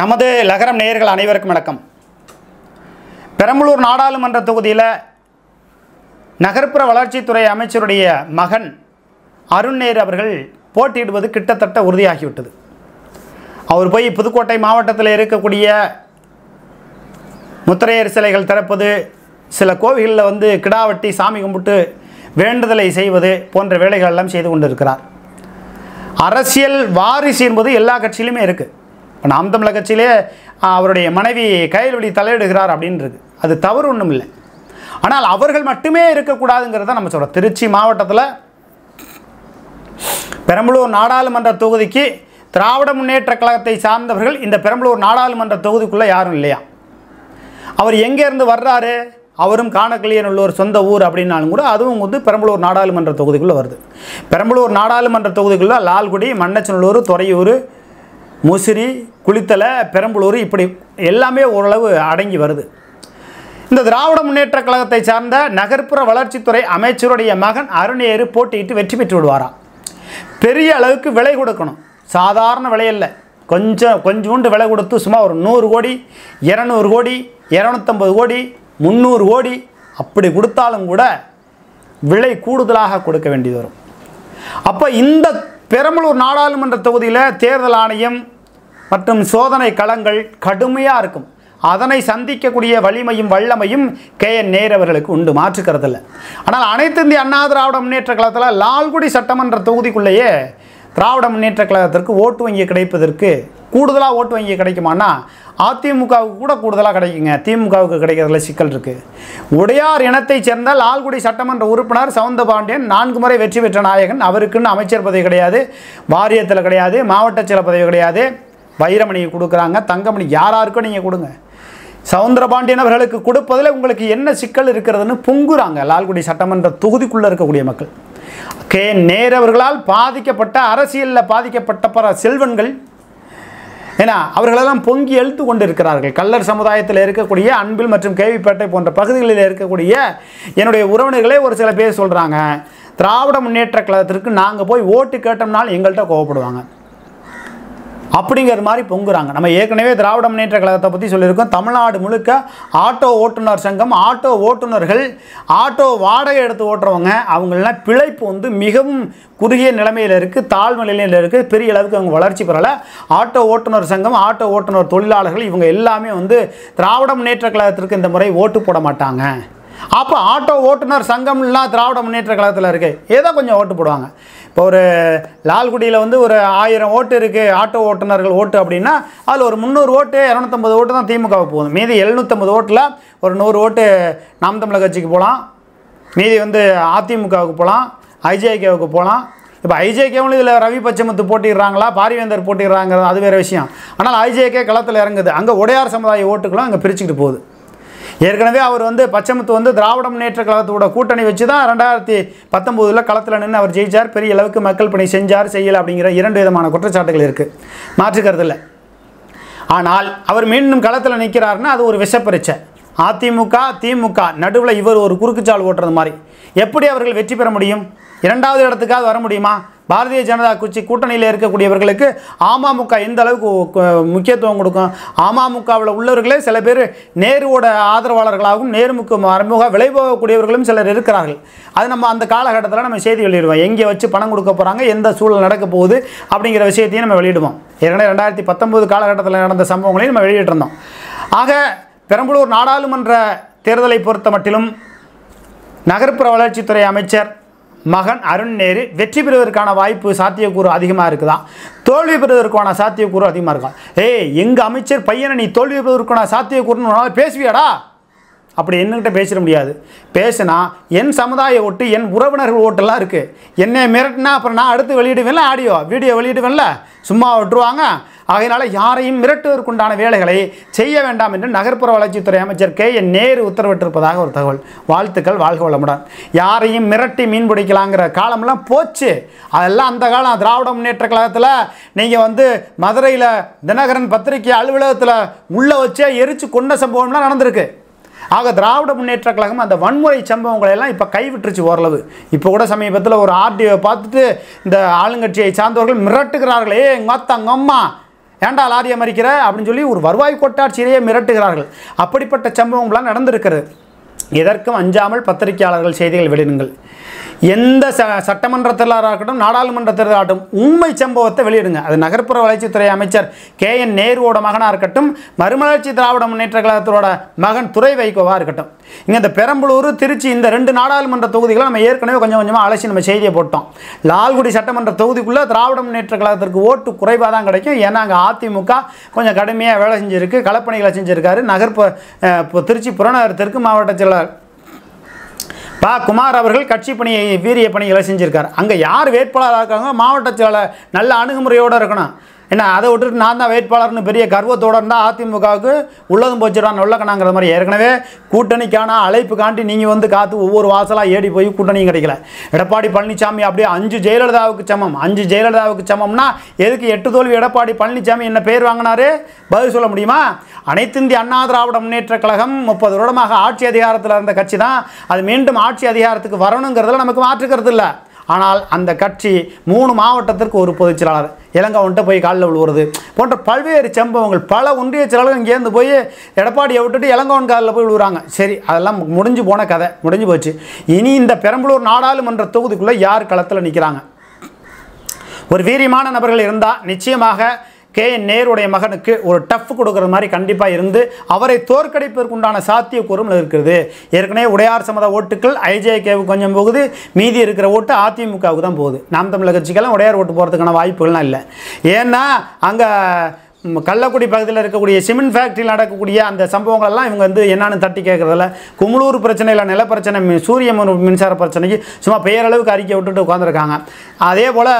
நமது லகரம் நேயர்கள் அனைவருக்கும் வணக்கம் பெரம்பலூர் நாடாளுமன்ற தொகுதியில் நகர்ப்புற வளர்ச்சித்துறை அமைச்சருடைய மகன் அருண் நேர் அவர்கள் போட்டியிடுவது கிட்டத்தட்ட உறுதியாகிவிட்டது அவர் போய் புதுக்கோட்டை மாவட்டத்தில் இருக்கக்கூடிய முத்திரையர் சிலைகள் திறப்பது சில கோவில்களில் வந்து கிடாவட்டி சாமி கும்பிட்டு வேண்டுதலை செய்வது போன்ற வேலைகள் எல்லாம் செய்து கொண்டிருக்கிறார் அரசியல் வாரிசு என்பது எல்லா கட்சியிலுமே இருக்குது இப்போ நாம் தமிழக கட்சியிலே அவருடைய மனைவி கையில் வழி தலையிடுகிறார் அப்படின்றது அது தவறு ஒன்றும் இல்லை ஆனால் அவர்கள் மட்டுமே இருக்கக்கூடாதுங்கிறத நம்ம சொல்கிறோம் திருச்சி மாவட்டத்தில் பெரம்பலூர் நாடாளுமன்ற தொகுதிக்கு திராவிட முன்னேற்ற கழகத்தை சார்ந்தவர்கள் இந்த பெரம்பலூர் நாடாளுமன்ற தொகுதிக்குள்ளே யாரும் இல்லையா அவர் எங்கேருந்து வர்றாரு அவரும் உள்ள உள்ளூர் சொந்த ஊர் அப்படின்னாலும் கூட அதுவும் வந்து பெரம்பலூர் நாடாளுமன்ற தொகுதிக்குள்ளே வருது பெரம்பலூர் நாடாளுமன்ற தொகுதிக்குள்ளே லால்குடி மன்னச்சநல்லூர் துறையூர் முசிறி குளித்தலை பெரம்பலூர் இப்படி எல்லாமே ஓரளவு அடங்கி வருது இந்த திராவிட முன்னேற்ற கழகத்தை சார்ந்த நகர்ப்புற வளர்ச்சித்துறை அமைச்சருடைய மகன் அருணேறு போட்டியிட்டு வெற்றி பெற்று விடுவாராம் பெரிய அளவுக்கு விலை கொடுக்கணும் சாதாரண விலையல்ல கொஞ்சம் கொஞ்சோண்டு விலை கொடுத்து சும்மா ஒரு நூறு கோடி இரநூறு கோடி இரநூத்தம்பது கோடி முந்நூறு கோடி அப்படி கொடுத்தாலும் கூட விலை கூடுதலாக கொடுக்க வேண்டியது வரும் அப்போ இந்த பெரம்பலூர் நாடாளுமன்ற தொகுதியில் தேர்தல் ஆணையம் மற்றும் சோதனை களங்கள் கடுமையாக இருக்கும் அதனை சந்திக்கக்கூடிய வலிமையும் வல்லமையும் கே என் நேர் அவர்களுக்கு உண்டு இல்லை ஆனால் அனைத்து இந்திய அண்ணா திராவிட முன்னேற்ற கழகத்தில் லால்குடி சட்டமன்ற தொகுதிக்குள்ளேயே திராவிட முன்னேற்ற கழகத்திற்கு ஓட்டு வங்கி கிடைப்பதற்கு கூடுதலாக ஓட்டு வங்கி கிடைக்குமானா அதிமுகவுக்கு கூட கூடுதலாக கிடைக்குங்க திமுகவுக்கு கிடைக்கிறதுல சிக்கல் இருக்குது உடையார் இனத்தைச் சேர்ந்த லால்குடி சட்டமன்ற உறுப்பினர் சவுந்தபாண்டியன் நான்கு முறை வெற்றி பெற்ற நாயகன் அவருக்குன்னு அமைச்சர் பதவி கிடையாது வாரியத்தில் கிடையாது மாவட்ட சில பதவி கிடையாது வைரமணியை கொடுக்குறாங்க தங்கமணி யாராருக்கும் நீங்கள் கொடுங்க சவுந்தரபாண்டியன் அவர்களுக்கு கொடுப்பதில் உங்களுக்கு என்ன சிக்கல் இருக்கிறதுன்னு பொங்குறாங்க லால்குடி சட்டமன்ற தொகுதிக்குள்ளே இருக்கக்கூடிய மக்கள் கே நேரவர்களால் பாதிக்கப்பட்ட அரசியலில் பாதிக்கப்பட்ட பல செல்வன்கள் ஏன்னா அவர்களெல்லாம் பொங்கி எழுத்து கொண்டு இருக்கிறார்கள் கல்லர் சமுதாயத்தில் இருக்கக்கூடிய அன்பில் மற்றும் கேவிப்பேட்டை போன்ற பகுதிகளில் இருக்கக்கூடிய என்னுடைய உறவினர்களே ஒரு சில பேர் சொல்கிறாங்க திராவிட முன்னேற்ற கழகத்திற்கு நாங்கள் போய் ஓட்டு கேட்டோம்னாலும் எங்கள்கிட்ட கோவப்படுவாங்க அப்படிங்கிற மாதிரி பொங்குறாங்க நம்ம ஏற்கனவே திராவிட முன்னேற்ற கழகத்தை பற்றி சொல்லியிருக்கோம் தமிழ்நாடு முழுக்க ஆட்டோ ஓட்டுநர் சங்கம் ஆட்டோ ஓட்டுநர்கள் ஆட்டோ வாடகை எடுத்து ஓட்டுறவங்க அவங்களாம் பிழைப்பு வந்து மிகவும் குறுகிய நிலைமையில் இருக்குது தாழ்வு நிலையில் இருக்குது பெரிய அளவுக்கு அவங்க வளர்ச்சி பெறலை ஆட்டோ ஓட்டுநர் சங்கம் ஆட்டோ ஓட்டுநர் தொழிலாளர்கள் இவங்க எல்லாமே வந்து திராவிட முன்னேற்ற கழகத்திற்கு இந்த முறை ஓட்டு போட மாட்டாங்க அப்போ ஆட்டோ ஓட்டுநர் சங்கம்லாம் திராவிட முன்னேற்ற கழகத்தில் இருக்குது ஏதோ கொஞ்சம் ஓட்டு போடுவாங்க இப்போ ஒரு லால்குடியில் வந்து ஒரு ஆயிரம் ஓட்டு இருக்குது ஆட்டோ ஓட்டுநர்கள் ஓட்டு அப்படின்னா அதில் ஒரு முந்நூறு ஓட்டு இரநூத்தம்பது ஓட்டு தான் திமுகவுக்கு போகுது மீதி எழுநூற்றம்பது ஓட்டில் ஒரு நூறு ஓட்டு நாம் தமிழக கட்சிக்கு போகலாம் மீதி வந்து அதிமுகவுக்கு போகலாம் ஐஜேகேவுக்கு போகலாம் இப்போ ஐஜேகேவும் இதில் ரவி பச்சமுத்து போட்டிடுறாங்களா பாரிவேந்தர் போட்டிடுறாங்கிறது அது வேறு விஷயம் ஆனால் ஐஜேகே களத்தில் இறங்குது அங்கே உடையார் சமுதாய ஓட்டுகளும் அங்கே பிரிச்சுக்கிட்டு போகுது ஏற்கனவே அவர் வந்து பச்சமுத்து வந்து திராவிட முன்னேற்ற கழகத்தோட கூட்டணி வச்சு தான் ரெண்டாயிரத்தி பத்தொம்போதில் களத்தில் நின்று அவர் ஜெயிச்சார் பெரிய அளவுக்கு மக்கள் பணி செஞ்சார் செய்யலை அப்படிங்கிற இரண்டு விதமான குற்றச்சாட்டுகள் இருக்குது இல்லை ஆனால் அவர் மீண்டும் களத்தில் நிற்கிறாருன்னா அது ஒரு விஷப்பரிச்சை அதிமுக திமுக நடுவில் இவர் ஒரு குறுக்குச்சால் ஓட்டுறது மாதிரி எப்படி அவர்கள் வெற்றி பெற முடியும் இரண்டாவது இடத்துக்காவது வர முடியுமா பாரதிய ஜனதா கட்சி கூட்டணியில் இருக்கக்கூடியவர்களுக்கு அமமுக எந்த அளவுக்கு முக்கியத்துவம் கொடுக்கும் அமமுகவில் உள்ளவர்களே சில பேர் நேருவோட ஆதரவாளர்களாகவும் நேருமுக்கு அறிமுக விலை போகக்கூடியவர்களும் சிலர் இருக்கிறார்கள் அது நம்ம அந்த காலகட்டத்தில் நம்ம செய்தி வெளியிடுவோம் எங்கே வச்சு பணம் கொடுக்க போகிறாங்க எந்த சூழல் நடக்க போகுது அப்படிங்கிற விஷயத்தையும் நம்ம வெளியிடுவோம் ஏற்கனவே ரெண்டாயிரத்தி பத்தொம்போது காலகட்டத்தில் நடந்த சம்பவங்களையும் நம்ம வெளியிட்டிருந்தோம் ஆக பெரம்பலூர் நாடாளுமன்ற தேர்தலை பொறுத்த மட்டிலும் நகர்ப்புற வளர்ச்சித்துறை அமைச்சர் மகன் அருண் நேரு வெற்றி பெறுவதற்கான வாய்ப்பு சாத்தியக்கூறு அதிகமாக இருக்குதான் தோல்வி பெறுவதற்கான சாத்தியக்கூறு அதிகமாக இருக்கலாம் ஏய் எங்கள் அமைச்சர் பையனை நீ தோல்வி பெறுவதற்கான சாத்தியக்கூறுன்னு பேசுவியாடா அப்படி என்ன்கிட்ட பேசிட முடியாது பேசினா என் சமுதாய ஓட்டு என் உறவினர்கள் ஓட்டெல்லாம் இருக்குது என்னை மிரட்டினா அப்புறம் நான் அடுத்து வெளியிடுவேன்ல ஆடியோ வீடியோ வெளியிடுவேன்ல சும்மா விட்டுருவாங்க அதனால் யாரையும் மிரட்டுவதற்குண்டான வேலைகளை செய்ய வேண்டாம் என்று நகர்ப்புற வளர்ச்சித்துறை அமைச்சர் கே என் நேரு உத்தரவிட்டிருப்பதாக ஒரு தகவல் வாழ்த்துக்கள் வாழ்க வளமுடன் யாரையும் மிரட்டி மீன் பிடிக்கலாங்கிற காலம்லாம் போச்சு அதெல்லாம் அந்த காலம் திராவிட முன்னேற்ற கழகத்தில் நீங்கள் வந்து மதுரையில் தினகரன் பத்திரிகை அலுவலகத்தில் உள்ளே வச்சே எரித்து கொண்ட சம்பவம்லாம் நடந்திருக்கு ஆக திராவிட முன்னேற்ற கழகம் அந்த வன்முறை சம்பவங்களை எல்லாம் இப்போ கைவிட்டுருச்சு ஓரளவு இப்போ கூட சமீபத்தில் ஒரு ஆர்டிஓ பார்த்துட்டு இந்த ஆளுங்கட்சியை சார்ந்தவர்கள் மிரட்டுகிறார்கள் எங்கள் அத்தா எங்கள் அம்மா ஏண்டா லாரியை மறிக்கிற அப்படின்னு சொல்லி ஒரு வருவாய் கோட்டாட்சியிலேயே மிரட்டுகிறார்கள் அப்படிப்பட்ட சம்பவங்கள்லாம் நடந்திருக்கிறது எதற்கும் அஞ்சாமல் பத்திரிகையாளர்கள் செய்திகள் வெளியிடுங்கள் எந்த ச சட்டமன்றத்தில் இருக்கட்டும் நாடாளுமன்றத்தில் இருக்கட்டும் உண்மை சம்பவத்தை வெளியிடுங்க அது நகர்ப்புற வளர்ச்சித்துறை அமைச்சர் கே என் நேருவோட மகனாக இருக்கட்டும் மறுமலர்ச்சி திராவிட முன்னேற்ற கழகத்தோட மகன் துறை வைகோவாக இருக்கட்டும் இங்கே இந்த பெரம்பலூர் திருச்சி இந்த ரெண்டு நாடாளுமன்ற தொகுதிகளை நம்ம ஏற்கனவே கொஞ்சம் கொஞ்சமாக அலசி நம்ம செய்தியை போட்டோம் லால்குடி சட்டமன்ற தொகுதிக்குள்ளே திராவிட முன்னேற்ற கழகத்திற்கு ஓட்டு குறைவாக தான் கிடைக்கும் ஏன்னா அங்கே அதிமுக கொஞ்சம் கடுமையாக வேலை செஞ்சுருக்கு களப்பணிகளை செஞ்சுருக்காரு நகர்ப்பு திருச்சி புறநகர் தெற்கு மாவட்ட செயலர் பா குமார் அவர்கள் கட்சி பணியை வீரிய பணிகளை செஞ்சுருக்கார் அங்கே யார் வேட்பாளராக இருக்காங்க மாவட்ட செயலாளர் நல்ல அணுகுமுறையோடு இருக்கணும் ஏன்னா அதை விட்டுட்டு நான் தான் வேட்பாளர்னு பெரிய கர்வத்தோடு இருந்தால் அதிமுகவுக்கு உள்ளதும் போச்சுடான் உள்ளக்கணாங்கிற மாதிரி ஏற்கனவே கூட்டணிக்கான அழைப்பு காண்டி நீங்கள் வந்து காத்து ஒவ்வொரு வாசலாக ஏடி போய் கூட்டணியும் கிடைக்கல எடப்பாடி பழனிசாமி அப்படியே அஞ்சு ஜெயலலிதாவுக்கு சமம் அஞ்சு ஜெயலலிதாவுக்கு சமம்னா எதுக்கு எட்டு தோல்வி எடப்பாடி பழனிசாமி என்ன பேர் வாங்கினாரு பதில் சொல்ல முடியுமா அனைத்து இந்திய அண்ணா திராவிட முன்னேற்ற கழகம் முப்பது வருடமாக ஆட்சி அதிகாரத்தில் இருந்த கட்சி தான் அது மீண்டும் ஆட்சி அதிகாரத்துக்கு வரணுங்கிறதுல நமக்கு மாற்றுக்கிறது இல்லை ஆனால் அந்த கட்சி மூணு மாவட்டத்திற்கு ஒரு பொதுச் செயலாளர் இளங்கவன்ட்ட போய் காலில் விழுவுறது போன்ற பல்வேறு சம்பவங்கள் பல ஒன்றிய செயலாளர்கள் இங்கேருந்து போய் எடப்பாடியை விட்டுட்டு இலங்கவன் காலில் போய் விழுவுறாங்க சரி அதெல்லாம் முடிஞ்சு போன கதை முடிஞ்சு போச்சு இனி இந்த பெரம்பலூர் நாடாளுமன்ற தொகுதிக்குள்ளே யார் களத்தில் நிற்கிறாங்க ஒரு வீரியமான நபர்கள் இருந்தால் நிச்சயமாக கே என் நேருடைய மகனுக்கு ஒரு டஃப் கொடுக்குற மாதிரி கண்டிப்பாக இருந்து அவரை தோற்கடிப்பதற்குண்டான சாத்தியக்கூறும் இருக்கிறது ஏற்கனவே உடையார் சமத ஓட்டுக்கள் ஐஜேகேவுக்கு கொஞ்சம் போகுது மீதி இருக்கிற ஓட்டு அதிமுகவுக்கு தான் போகுது நாம் தமிழக கட்சிக்கெல்லாம் உடையார் ஓட்டு போகிறதுக்கான வாய்ப்புகள்லாம் இல்லை ஏன்னா அங்கே கள்ளக்குடி பகுதியில் இருக்கக்கூடிய சிமெண்ட் ஃபேக்ட்ரியில் நடக்கக்கூடிய அந்த சம்பவங்களெல்லாம் இவங்க வந்து என்னான்னு தட்டி கேட்குறதில்ல குமுளூர் பிரச்சனையில் நிலப்பிரச்சனை சூரிய மின்சார பிரச்சனைக்கு சும்மா பெயரளவுக்கு அறிக்கை விட்டுட்டு உட்காந்துருக்காங்க அதே போல்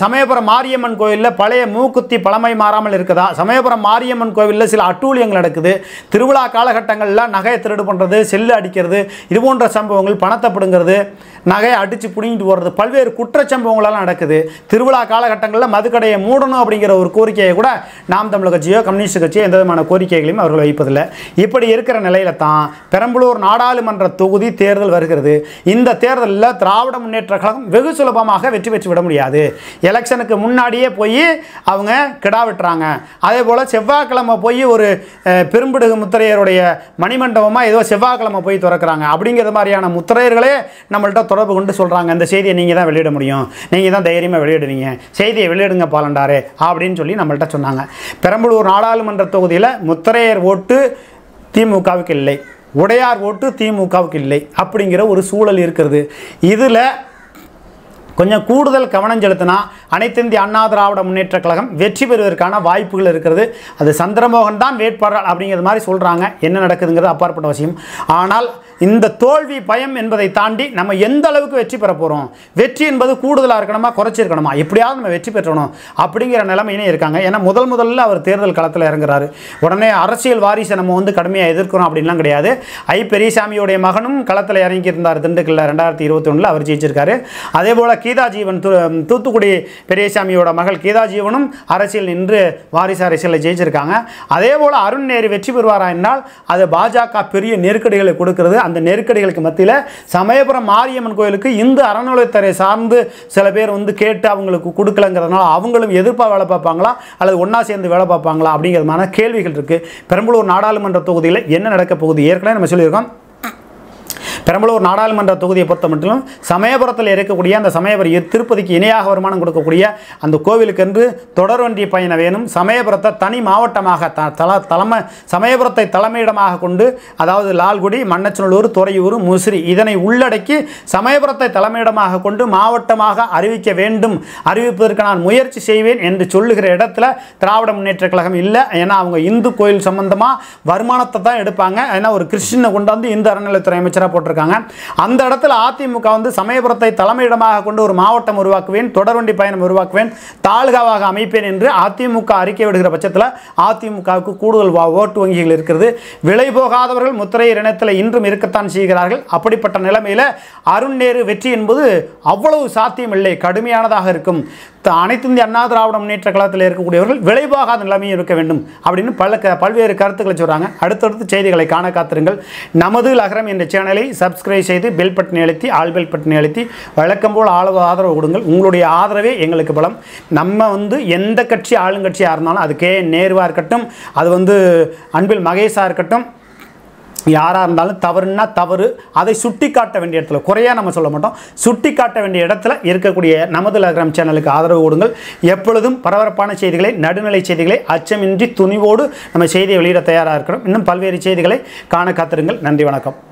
சமயபுரம் மாரியம்மன் கோயிலில் பழைய மூக்குத்தி பழமை மாறாமல் இருக்குதா சமயபுரம் மாரியம்மன் கோவிலில் சில அட்டூழியங்கள் நடக்குது திருவிழா காலகட்டங்களில் நகையை திருடு பண்ணுறது செல்லு அடிக்கிறது இது போன்ற சம்பவங்கள் பணத்தை பிடுங்கிறது நகையை அடித்து பிடிங்கிட்டு போகிறது பல்வேறு குற்றச்சம்பவங்களெல்லாம் நடக்குது திருவிழா காலகட்டங்களில் மதுக்கடையை மூடணும் அப்படிங்கிற ஒரு கோரிக்கையை கூட நாம் தமிழ் கட்சியோ கம்யூனிஸ்ட் கட்சியோ எந்த விதமான கோரிக்கைகளையும் அவர்கள் வைப்பதில்லை இப்படி இருக்கிற நிலையில தான் பெரம்பலூர் நாடாளுமன்ற தொகுதி தேர்தல் வருகிறது இந்த தேர்தலில் திராவிட முன்னேற்ற கழகம் வெகு சுலபமாக வெற்றி பெற்று விட முடியாது எலெக்ஷனுக்கு முன்னாடியே போய் அவங்க கிடா விட்டுறாங்க அதே போல் செவ்வாய்க்கிழமை போய் ஒரு பெரும்பிடுகு முத்திரையருடைய மணிமண்டபமாக ஏதோ செவ்வாய்க்கிழமை போய் திறக்கிறாங்க அப்படிங்கிற மாதிரியான முத்திரையர்களே நம்மள்ட்ட தொடர்பு கொண்டு சொல்கிறாங்க இந்த செய்தியை நீங்கள் தான் வெளியிட முடியும் நீங்கள் தான் தைரியமாக வெளியிடுவீங்க செய்தியை வெளியிடுங்க பாலண்டாரு அப்படின்னு சொல்லி நம்மள்ட்ட சொன்னாங்க பெரம்பலூர் நாடாளுமன்ற தொகுதியில் முத்திரையர் ஓட்டு திமுகவுக்கு இல்லை உடையார் ஓட்டு திமுகவுக்கு இல்லை அப்படிங்கிற ஒரு சூழல் இருக்கிறது இதில் கொஞ்சம் கூடுதல் கவனம் செலுத்தினா இந்திய அண்ணா திராவிட முன்னேற்ற கழகம் வெற்றி பெறுவதற்கான வாய்ப்புகள் இருக்கிறது அது சந்திரமோகன் தான் வேட்பாளர் அப்படிங்கிறது மாதிரி சொல்கிறாங்க என்ன நடக்குதுங்கிறது அப்பாற்பட்ட விஷயம் ஆனால் இந்த தோல்வி பயம் என்பதை தாண்டி நம்ம எந்த அளவுக்கு வெற்றி பெற போகிறோம் வெற்றி என்பது கூடுதலாக இருக்கணுமா குறைச்சிருக்கணுமா எப்படியாவது நம்ம வெற்றி பெற்றணும் அப்படிங்கிற நிலைமையினே இருக்காங்க ஏன்னா முதல் முதல்ல அவர் தேர்தல் களத்தில் இறங்குறாரு உடனே அரசியல் வாரிசை நம்ம வந்து கடுமையாக எதிர்க்கிறோம் அப்படின்லாம் கிடையாது ஐ பெரியசாமியோடைய மகனும் களத்தில் இறங்கியிருந்தார் திண்டுக்கல்ல ரெண்டாயிரத்தி இருபத்தி ஒன்றில் அவர் ஜெயிச்சிருக்காரு அதே போல் கீதாஜீவன் து தூத்துக்குடி பெரியசாமியோட மகள் கீதாஜீவனும் அரசியல் நின்று வாரிசு அரசியலில் ஜெயிச்சிருக்காங்க அதே போல் அருண் நேரு வெற்றி பெறுவாரா என்றால் அது பாஜக பெரிய நெருக்கடிகளை கொடுக்கிறது அந்த நெருக்கடிகளுக்கு மத்தியில் சமயபுரம் மாரியம்மன் கோயிலுக்கு இந்து அறநிலையத்துறை சார்ந்து சில பேர் வந்து கேட்டு அவங்களுக்கு கொடுக்கலங்கிறதுனால அவங்களும் எதிர்ப்பாக வேலை பார்ப்பாங்களா அல்லது ஒன்றா சேர்ந்து வேலை பார்ப்பாங்களா அப்படிங்கிறதுமான கேள்விகள் இருக்குது பெரம்பலூர் நாடாளுமன்ற தொகுதியில் என்ன நடக்கப் போகுது ஏற்கனவே நம்ம சொல்லியிருக்கோம் பெரம்பலூர் நாடாளுமன்ற தொகுதியை பொறுத்த மட்டும் சமயபுரத்தில் இருக்கக்கூடிய அந்த சமயபுரி திருப்பதிக்கு இணையாக வருமானம் கொடுக்கக்கூடிய அந்த என்று தொடர் வண்டி பயண வேணும் சமயபுரத்தை தனி மாவட்டமாக த தல தலைமை சமயபுரத்தை தலைமையிடமாக கொண்டு அதாவது லால்குடி மன்னச்சநல்லூர் துறையூர் முசிறி இதனை உள்ளடக்கி சமயபுரத்தை தலைமையிடமாக கொண்டு மாவட்டமாக அறிவிக்க வேண்டும் அறிவிப்பதற்கு நான் முயற்சி செய்வேன் என்று சொல்லுகிற இடத்துல திராவிட முன்னேற்ற கழகம் இல்லை ஏன்னா அவங்க இந்து கோயில் சம்பந்தமாக வருமானத்தை தான் எடுப்பாங்க ஏன்னா ஒரு கிறிஸ்டினை கொண்டு வந்து இந்து அறநிலையத்துறை அமைச்சராக போட்டிருக்காங்க போட்டிருக்காங்க அந்த இடத்துல அதிமுக வந்து சமயபுரத்தை தலைமையிடமாக கொண்டு ஒரு மாவட்டம் உருவாக்குவேன் தொடர்வண்டி பயணம் உருவாக்குவேன் தாலுகாவாக அமைப்பேன் என்று அதிமுக அறிக்கை விடுகிற பட்சத்தில் அதிமுகவுக்கு கூடுதல் ஓட்டு வங்கிகள் இருக்கிறது விலை போகாதவர்கள் முத்திரை இணையத்தில் இன்றும் இருக்கத்தான் செய்கிறார்கள் அப்படிப்பட்ட நிலைமையில் அருண் வெற்றி என்பது அவ்வளவு சாத்தியமில்லை கடுமையானதாக இருக்கும் அனைத்து இந்திய அண்ணா திராவிட முன்னேற்ற கழகத்தில் இருக்கக்கூடியவர்கள் விளைவாகாத நிலைமையும் இருக்க வேண்டும் அப்படின்னு பல்வேறு கருத்துக்களை சொல்கிறாங்க அடுத்தடுத்து செய்திகளை காண காத்திருங்கள் நமது லகரம் என்ற சேனலை சப் சப்ஸ்கிரைப் செய்து பெல் பட்டனை அழுத்தி ஆல் பெல் பட்டனை அழுத்தி வழக்கம் போல் ஆளவு ஆதரவு கொடுங்கள் உங்களுடைய ஆதரவே எங்களுக்கு பலம் நம்ம வந்து எந்த கட்சி ஆளுங்கட்சியாக இருந்தாலும் அது கே நேருவாக இருக்கட்டும் அது வந்து அன்பில் மகேஷாக இருக்கட்டும் யாராக இருந்தாலும் தவறுன்னா தவறு அதை சுட்டி காட்ட வேண்டிய இடத்துல குறையாக நம்ம சொல்ல மாட்டோம் சுட்டி காட்ட வேண்டிய இடத்துல இருக்கக்கூடிய நமது லக்ரம் சேனலுக்கு ஆதரவு கொடுங்கள் எப்பொழுதும் பரபரப்பான செய்திகளை நடுநிலை செய்திகளை அச்சமின்றி துணிவோடு நம்ம செய்தியை வெளியிட தயாராக இருக்கிறோம் இன்னும் பல்வேறு செய்திகளை காண காத்திருங்கள் நன்றி வணக்கம்